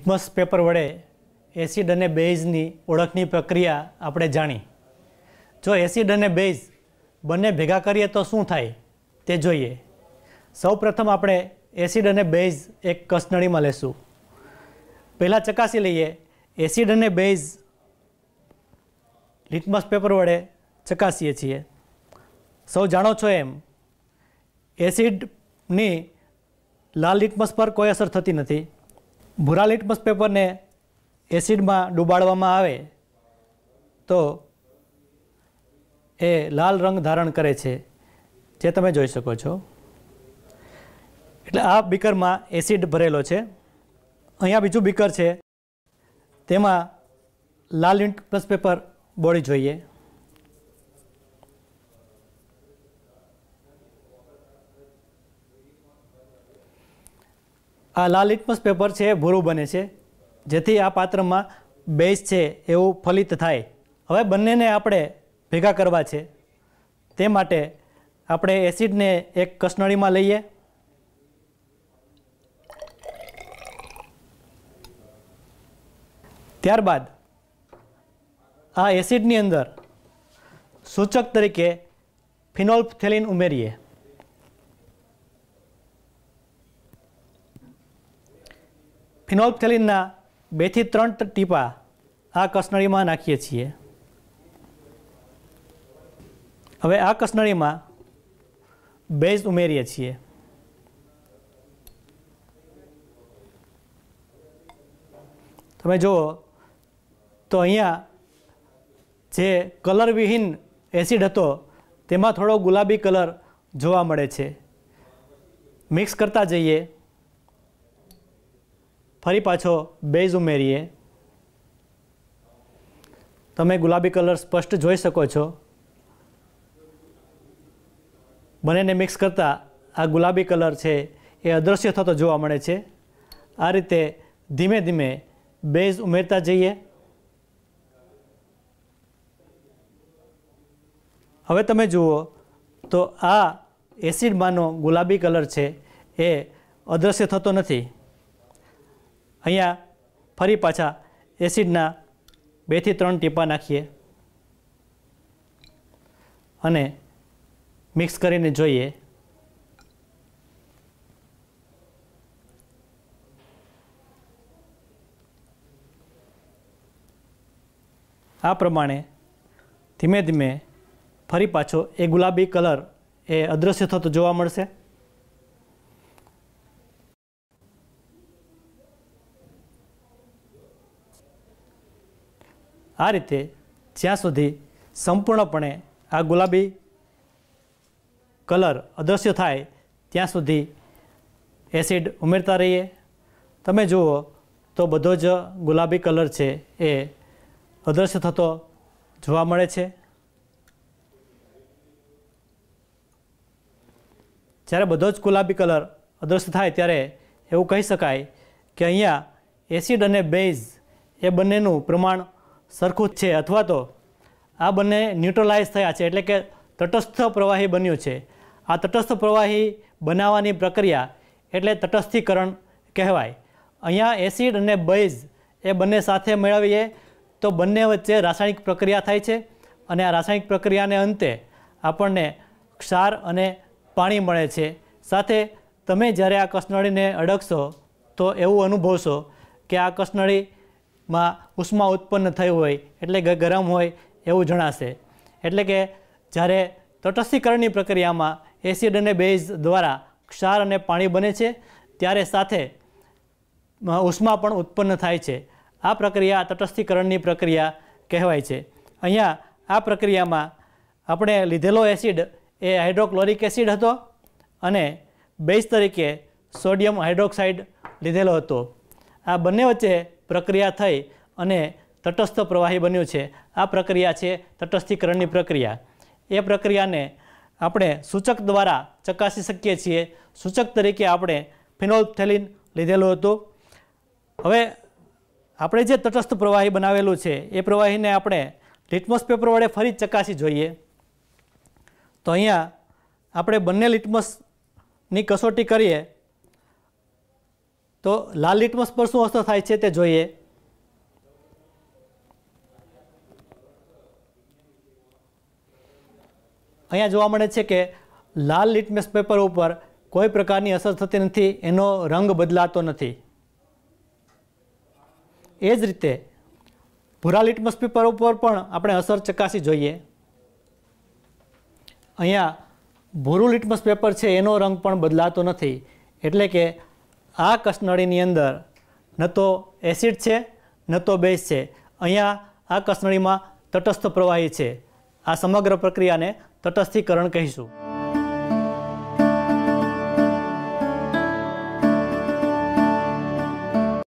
litmus paper વડે acid અને બેઝની ઓળખની પ્રક્રિયા આપણે જાણી જો એસિડ અને બેઝ બંને ભેગા કરીએ તો શું થાય તે જોઈએ સૌપ્રથમ આપણે એસિડ અને બેઝ એક કસનળીમાં લેશું પહેલાં ચકાસી લઈએ એસિડ અને બેઝ લિટમસ પેપર વડે ચકાસીએ છીએ સૌ જાણો છો એમ એસિડની લાલ લિટમસ પર કોઈ અસર થતી નથી ભૂરા લિટમસ પેપરને એસિડમાં ડૂબાડવામાં આવે તો એ લાલ રંગ ધારણ કરે છે જે તમે જોઈ શકો છો એટલે આ બીકરમાં એસિડ ભરેલો છે અહીંયા બીજું બીકર છે તેમાં લાલ લિટમસ પેપર બોળી જોઈએ આ લાલ લિટમસ પેપર છે ભૂરું બને છે જેથી આ પાત્રમાં બેઝ છે એવું ફલિત થાય હવે બંનેને આપણે ભેગા કરવા છે તે માટે આપણે એસિડને એક કસનળીમાં લઈએ ત્યારબાદ આ એસિડની અંદર સૂચક તરીકે ફિનોલ્ફથેલિન ઉમેરીએ ફિનોલ્ફથેલિનના બેથી ત્રણ ટીપા આ કસનળીમાં નાખીએ છીએ હવે આ કસનળીમાં બેઝ ઉમેરીએ છીએ તમે જુઓ તો અહીંયા જે કલરવિહીન એસિડ હતો તેમાં થોડો ગુલાબી કલર જોવા મળે છે મિક્સ કરતા જઈએ ફરી પાછો બેઝ ઉમેરીએ તમે ગુલાબી કલર સ્પષ્ટ જોઈ શકો છો બંનેને મિક્સ કરતાં આ ગુલાબી કલર છે એ અદૃશ્ય થતો જોવા મળે છે આ રીતે ધીમે ધીમે બેઝ ઉમેરતા જઈએ હવે તમે જુઓ તો આ એસિડમાંનો ગુલાબી કલર છે એ અદ્રશ્ય થતો નથી અહીંયા ફરી પાછા એસિડના બેથી ત્રણ ટીપા નાખીએ અને મિક્સ કરીને જોઈએ આ પ્રમાણે ધીમે ધીમે ફરી પાછો એ ગુલાબી કલર એ અદૃશ્ય થતો જોવા મળશે આ રીતે જ્યાં સુધી સંપૂર્ણપણે આ ગુલાબી કલર અદૃશ્ય થાય ત્યાં સુધી એસિડ ઉમેરતા રહીએ તમે જુઓ તો બધો જ ગુલાબી કલર છે એ અદૃશ્ય થતો જોવા મળે છે જ્યારે બધો જ ગુલાબી કલર અદૃશ્ય થાય ત્યારે એવું કહી શકાય કે અહીંયા એસિડ અને બેઝ એ બંનેનું પ્રમાણ સરખું છે અથવા તો આ બંને ન્યુટ્રલાઇઝ થયા છે એટલે કે તટસ્થ પ્રવાહી બન્યું છે આ તટસ્થ પ્રવાહી બનાવવાની પ્રક્રિયા એટલે તટસ્થીકરણ કહેવાય અહીંયા એસિડ અને બેઝ એ બંને સાથે મેળવીએ તો બંને વચ્ચે રાસાયણિક પ્રક્રિયા થાય છે અને આ રાસાયણિક પ્રક્રિયાને અંતે આપણને ક્ષાર અને પાણી મળે છે સાથે તમે જ્યારે આ કસનળીને અડકશો તો એવું અનુભવશો કે આ કસનળી માં ઉષ્મા ઉત્પન્ન થઈ હોય એટલે કે ગરમ હોય એવું જણાશે એટલે કે જ્યારે તટસ્થીકરણની પ્રક્રિયામાં એસિડ અને બેઝ દ્વારા ક્ષાર અને પાણી બને છે ત્યારે સાથે ઉષ્મા પણ ઉત્પન્ન થાય છે આ પ્રક્રિયા તટસ્થીકરણની પ્રક્રિયા કહેવાય છે અહીંયા આ પ્રક્રિયામાં આપણે લીધેલો એસિડ એ હાઇડ્રોક્લોરિક એસિડ હતો અને બેઝ તરીકે સોડિયમ હાઇડ્રોક્સાઇડ લીધેલો હતો આ બંને વચ્ચે પ્રક્રિયા થઈ અને તટસ્થ પ્રવાહી બન્યું છે આ પ્રક્રિયા છે તટસ્થીકરણની પ્રક્રિયા એ પ્રક્રિયાને આપણે સૂચક દ્વારા ચકાસી શકીએ છીએ સૂચક તરીકે આપણે ફિનોલ્થેલિન લીધેલું હતું હવે આપણે જે તટસ્થ પ્રવાહી બનાવેલું છે એ પ્રવાહીને આપણે લિટમસ પેપર વડે ફરી ચકાસી જોઈએ તો અહીંયા આપણે બંને લિટમસની કસોટી કરીએ તો લાલ લિટમસ પર શું અસર થાય છે તે જોઈએ અહીંયા જોવા મળે છે કે લાલ લિટમસ પેપર ઉપર કોઈ પ્રકારની અસર થતી નથી એનો રંગ બદલાતો નથી એ જ રીતે ભૂરા લિટમસ પેપર ઉપર પણ આપણે અસર ચકાસી જોઈએ અહીંયા ભૂરું લિટમસ પેપર છે એનો રંગ પણ બદલાતો નથી એટલે કે આ કસનળીની અંદર ન તો એસિડ છે ન તો બેઝ છે અહીંયા આ કસનળીમાં તટસ્થ પ્રવાહી છે આ સમગ્ર પ્રક્રિયાને તટસ્થીકરણ કહીશું